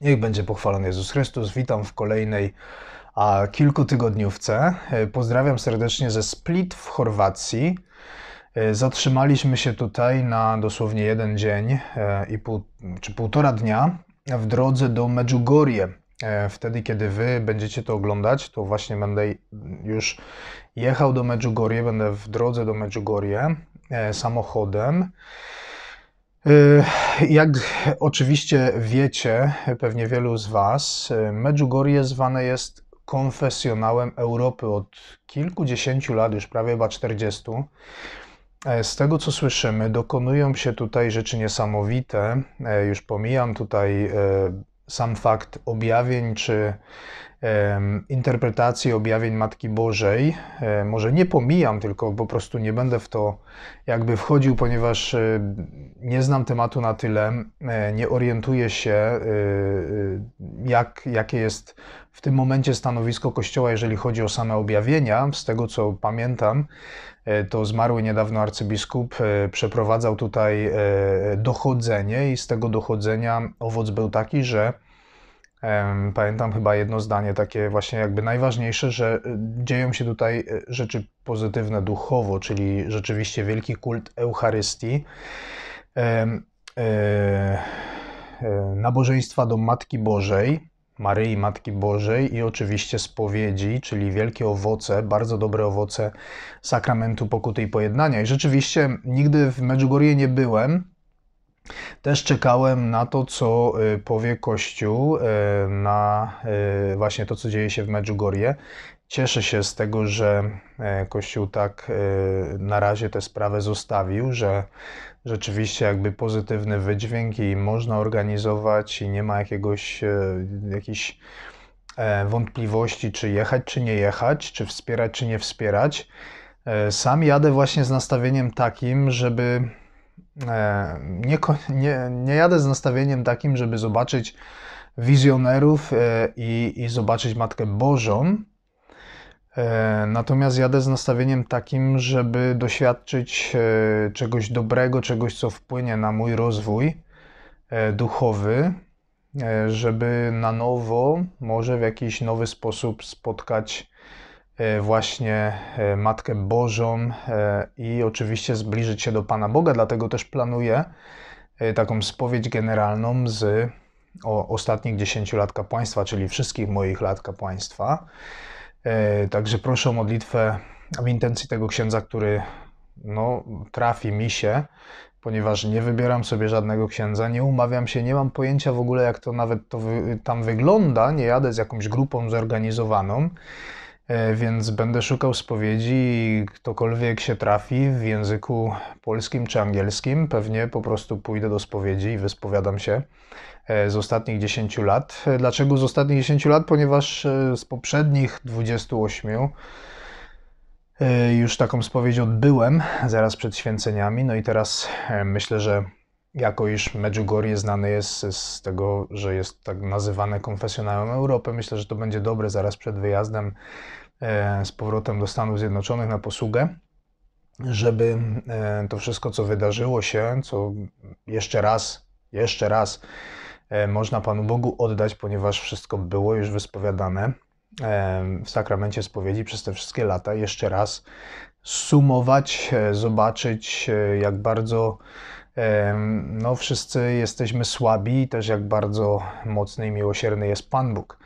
Niech będzie pochwalony Jezus Chrystus. Witam w kolejnej a, kilkutygodniówce. E, pozdrawiam serdecznie ze Split w Chorwacji. E, zatrzymaliśmy się tutaj na dosłownie jeden dzień e, i pół, czy półtora dnia w drodze do Medjugorje. Wtedy, kiedy Wy będziecie to oglądać, to właśnie będę już jechał do Medjugorje, będę w drodze do Medjugorje samochodem. Y, jak oczywiście wiecie, pewnie wielu z Was, y, Medjugorje zwane jest konfesjonałem Europy od kilkudziesięciu lat, już prawie chyba 40. E, z tego co słyszymy, dokonują się tutaj rzeczy niesamowite. E, już pomijam tutaj e, sam fakt objawień czy interpretacji objawień Matki Bożej. Może nie pomijam, tylko po prostu nie będę w to jakby wchodził, ponieważ y, nie znam tematu na tyle, e, nie orientuję się, y, y, jak, jakie jest w tym momencie stanowisko Kościoła, jeżeli chodzi o same objawienia. Z tego co pamiętam, e, to zmarły niedawno arcybiskup e, przeprowadzał tutaj e, dochodzenie, i z tego dochodzenia owoc był taki, że Pamiętam chyba jedno zdanie, takie właśnie jakby najważniejsze, że dzieją się tutaj rzeczy pozytywne duchowo, czyli rzeczywiście wielki kult Eucharystii, nabożeństwa do Matki Bożej, Maryi Matki Bożej i oczywiście spowiedzi, czyli wielkie owoce, bardzo dobre owoce sakramentu pokuty i pojednania. I rzeczywiście nigdy w Medjugorje nie byłem. Też czekałem na to, co y, powie Kościół, y, na y, właśnie to, co dzieje się w Medjugorje. Cieszę się z tego, że e, Kościół tak e, na razie tę sprawę zostawił, że rzeczywiście jakby pozytywny wydźwięk i można organizować i nie ma jakiegoś, e, jakiś wątpliwości, czy jechać, czy nie jechać, czy wspierać, czy nie wspierać. Sam jadę właśnie z nastawieniem takim, żeby nie, nie, nie jadę z nastawieniem takim, żeby zobaczyć wizjonerów i, i zobaczyć Matkę Bożą, E, natomiast jadę z nastawieniem takim, żeby doświadczyć e, czegoś dobrego, czegoś, co wpłynie na mój rozwój e, duchowy, żeby na nowo, może w jakiś nowy sposób spotkać właśnie Matkę Bożą i oczywiście zbliżyć się do Pana Boga. Dlatego też planuję taką spowiedź generalną z ostatnich 10 lat kapłaństwa, czyli wszystkich moich lat kapłaństwa. E, także proszę o modlitwę w intencji tego księdza, który no, trafi mi się, ponieważ nie wybieram sobie żadnego księdza, nie umawiam się, nie mam pojęcia w ogóle, jak to nawet to wy, tam wygląda, nie jadę z jakąś grupą zorganizowaną. E, więc będę szukał spowiedzi i ktokolwiek się trafi w języku polskim czy angielskim, pewnie po prostu pójdę do spowiedzi i wyspowiadam się e, z ostatnich 10 lat. E, dlaczego z ostatnich 10 lat? Ponieważ z poprzednich 28 już taką spowiedź odbyłem zaraz przed święceniami, no i teraz myślę, że jako iż Medjugorje znane jest z tego, że jest tak nazywane konfesjonalem Europy. Myślę, że to będzie dobre zaraz przed wyjazdem e, z powrotem do Stanów Zjednoczonych na posługę, żeby e, to wszystko, co wydarzyło się, co jeszcze raz, jeszcze raz e, można Panu Bogu oddać, ponieważ wszystko było już wyspowiadane w sakramencie spowiedzi przez te wszystkie lata, jeszcze raz sumować, zobaczyć, jak bardzo no wszyscy jesteśmy słabi, też jak bardzo mocny i miłosierny jest Pan Bóg.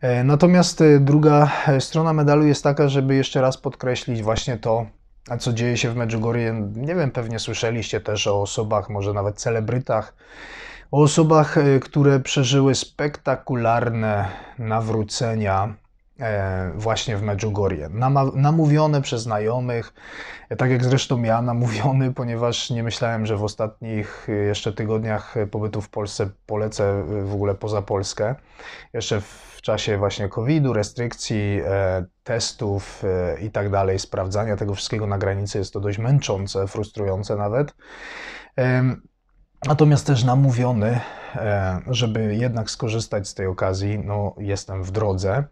E, natomiast e, druga e, strona medalu jest taka, żeby jeszcze raz podkreślić właśnie to, a co dzieje się w Medjugorje. Nie wiem, pewnie słyszeliście też o osobach, może nawet celebrytach, o osobach, które przeżyły spektakularne nawrócenia E, właśnie w Medjugorje. namówiony przez znajomych, tak jak zresztą ja namówiony, ponieważ nie myślałem, że w ostatnich e, jeszcze tygodniach e, pobytu w Polsce polecę w ogóle poza Polskę. Jeszcze w czasie właśnie COVID-u, restrykcji, testów i tak dalej, sprawdzania tego wszystkiego na granicy jest to dość męczące, frustrujące nawet. Natomiast też namówiony, żeby jednak skorzystać z tej okazji, no jestem w drodze.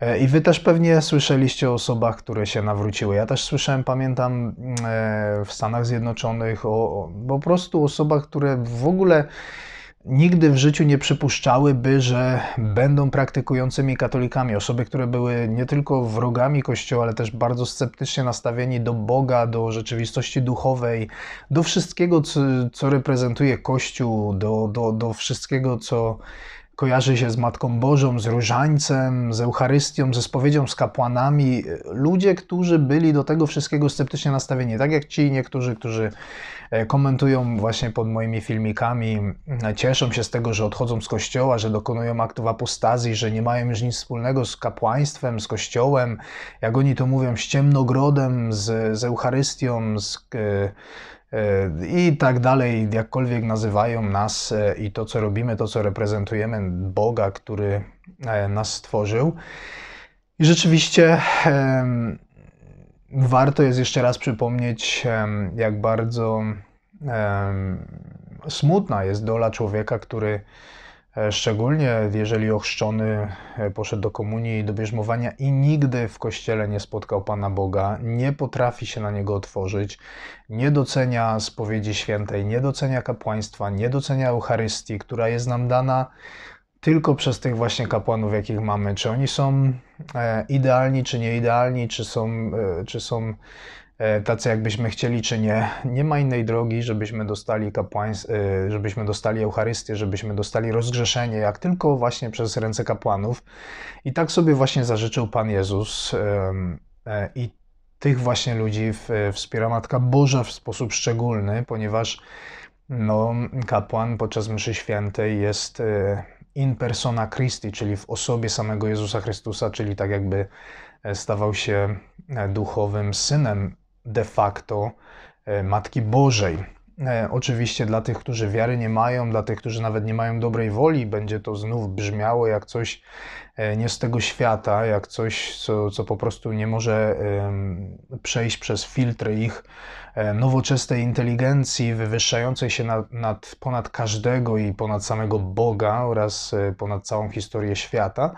E, I wy też pewnie słyszeliście o osobach, które się nawróciły. Ja też słyszałem, pamiętam mm, e, w Stanach Zjednoczonych o, o po prostu osobach, które w ogóle nigdy w życiu nie przypuszczałyby, że będą praktykującymi katolikami. Osoby, które były nie tylko wrogami Kościoła, ale też bardzo sceptycznie nastawieni do Boga, do rzeczywistości duchowej, do wszystkiego, co, co reprezentuje Kościół, do, do, do wszystkiego, co kojarzy się z Matką Bożą, z Różańcem, z Eucharystią, ze spowiedzią, z kapłanami. Ludzie, którzy byli do tego wszystkiego sceptycznie nastawieni, tak jak ci niektórzy, którzy e, komentują właśnie pod moimi filmikami, e, cieszą się z tego, że odchodzą z kościoła, że dokonują aktów apostazji, że nie mają już nic wspólnego z kapłaństwem, z kościołem, jak oni to mówią, z ciemnogrodem, z, z Eucharystią, z, e, E, i tak dalej, jakkolwiek nazywają nas e, i to, co robimy, to, co reprezentujemy, Boga, który e, nas stworzył. I rzeczywiście warto jest jeszcze raz przypomnieć, jak bardzo smutna jest dola człowieka, który E, szczególnie jeżeli ochrzczony e, poszedł do komunii i do bierzmowania i nigdy w kościele nie spotkał Pana Boga, nie potrafi się na niego otworzyć, nie docenia spowiedzi świętej, nie docenia kapłaństwa, nie docenia Eucharystii, która jest nam dana tylko przez tych właśnie kapłanów, jakich mamy. Czy oni są e, idealni, czy nieidealni, czy są, czy są E, tacy jakbyśmy chcieli czy nie. Nie ma innej drogi, żebyśmy dostali kapłańs- e, żebyśmy dostali Eucharystię, żebyśmy dostali rozgrzeszenie, jak tylko właśnie przez ręce kapłanów. I tak sobie właśnie zażyczył Pan Jezus e, i tych właśnie ludzi wspiera Matka Boża w sposób szczególny, ponieważ no, kapłan podczas mszy świętej jest in persona Christi, czyli w osobie samego Jezusa Chrystusa, czyli tak jakby stawał się duchowym synem de facto e, Matki Bożej. E, oczywiście dla tych, którzy wiary nie mają, dla tych, którzy nawet nie mają dobrej woli, będzie to znów brzmiało jak coś e, nie z tego świata, jak coś, co, co po prostu nie może przejść przez filtry ich E, nowoczesnej inteligencji wywyższającej się nad, nad, ponad każdego i ponad samego Boga oraz e, ponad całą historię świata.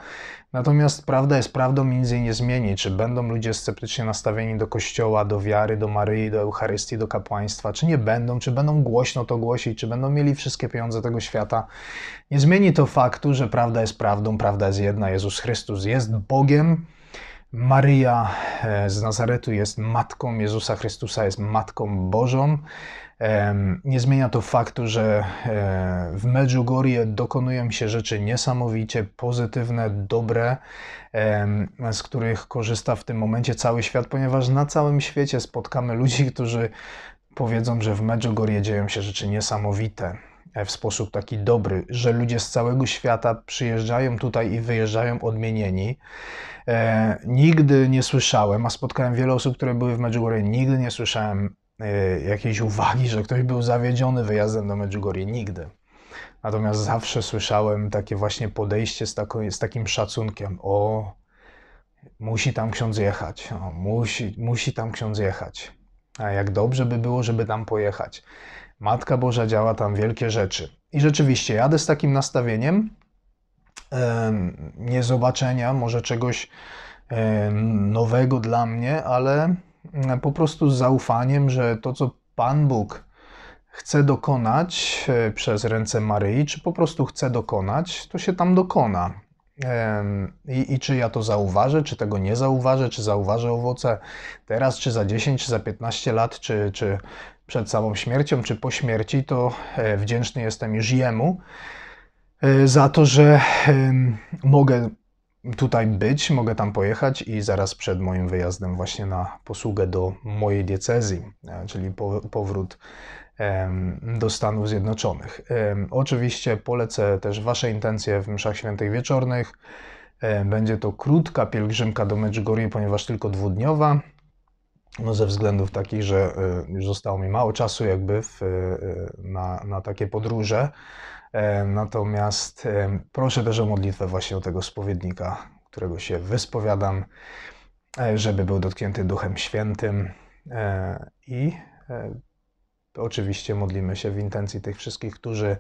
Natomiast prawda jest prawdą nic jej nie zmieni. Czy będą ludzie sceptycznie nastawieni do Kościoła, do wiary, do Maryi, do Eucharystii, do kapłaństwa, czy nie będą, czy będą głośno to głosić, czy będą mieli wszystkie pieniądze tego świata. Nie zmieni to faktu, że prawda jest prawdą, prawda jest jedna. Jezus Chrystus jest Bogiem Maryja e, z Nazaretu jest matką Jezusa Chrystusa, jest matką Bożą. Nie zmienia to faktu, że e, w Medjugorje dokonują się rzeczy niesamowicie pozytywne, dobre, z których korzysta w tym momencie cały świat, ponieważ na całym świecie spotkamy ludzi, którzy powiedzą, że w Medjugorje dzieją się rzeczy niesamowite w sposób taki dobry, że ludzie z całego świata przyjeżdżają tutaj i wyjeżdżają odmienieni. E, nigdy nie słyszałem, a spotkałem wiele osób, które były w Medjugorje, nigdy nie słyszałem e, jakiejś uwagi, że ktoś był zawiedziony wyjazdem do Medjugorje. Nigdy. Natomiast zawsze słyszałem takie właśnie podejście z, tako, z takim szacunkiem. O, musi tam ksiądz jechać. O, musi, musi tam ksiądz jechać. A jak dobrze by było, żeby tam pojechać. Matka Boża działa tam wielkie rzeczy. I rzeczywiście jadę z takim nastawieniem e, niezobaczenia, może czegoś e, nowego dla mnie, ale mm, po prostu z zaufaniem, że to, co Pan Bóg chce dokonać e, przez ręce Maryi, czy po prostu chce dokonać, to się tam dokona. I, I, czy ja to zauważę, czy tego nie zauważę, czy zauważę owoce teraz, czy za 10, czy za 15 lat, czy, czy przed samą śmiercią, czy po śmierci, to e, wdzięczny jestem już jemu e, za to, że mogę tutaj być, mogę tam pojechać i zaraz przed moim wyjazdem właśnie na posługę do mojej diecezji, e, czyli powrót do Stanów Zjednoczonych. Oczywiście polecę też Wasze intencje w mszach świętych wieczornych. Będzie to krótka pielgrzymka do Medjugorje, ponieważ tylko dwudniowa. No ze względów takich, że e, już zostało mi mało czasu jakby w, e, na, na takie podróże. Natomiast proszę też o modlitwę właśnie o tego spowiednika, którego się wyspowiadam, e, żeby był dotknięty Duchem Świętym i Oczywiście modlimy się w intencji tych wszystkich, którzy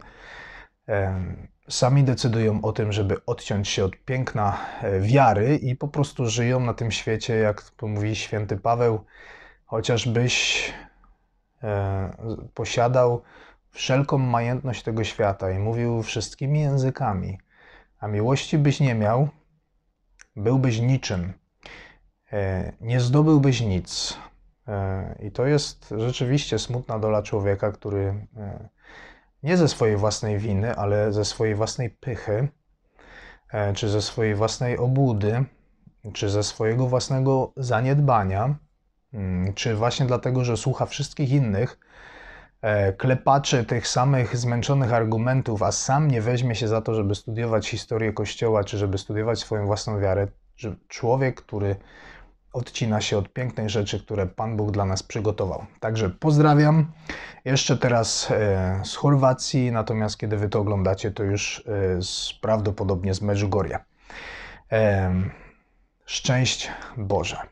sami decydują o tym, żeby odciąć się od piękna e, wiary i po prostu żyją na tym świecie, jak to mówi święty Paweł, chociażbyś e, posiadał wszelką majętność tego świata i mówił wszystkimi językami, a miłości byś nie miał, byłbyś niczym, e, nie zdobyłbyś nic. E, I to jest rzeczywiście smutna dola człowieka, który e, nie ze swojej własnej winy, ale ze swojej własnej pychy, e, czy ze swojej własnej obudy, czy ze swojego własnego zaniedbania, mm, czy właśnie dlatego, że słucha wszystkich innych, klepaczy tych samych zmęczonych argumentów, a sam nie weźmie się za to, żeby studiować historię Kościoła, czy żeby studiować swoją własną wiarę. Człowiek, który odcina się od pięknej rzeczy, które Pan Bóg dla nas przygotował. Także pozdrawiam. Jeszcze teraz e, z Chorwacji, natomiast kiedy Wy to oglądacie, to już e, z, prawdopodobnie z Medjugorje. Szczęść Boże.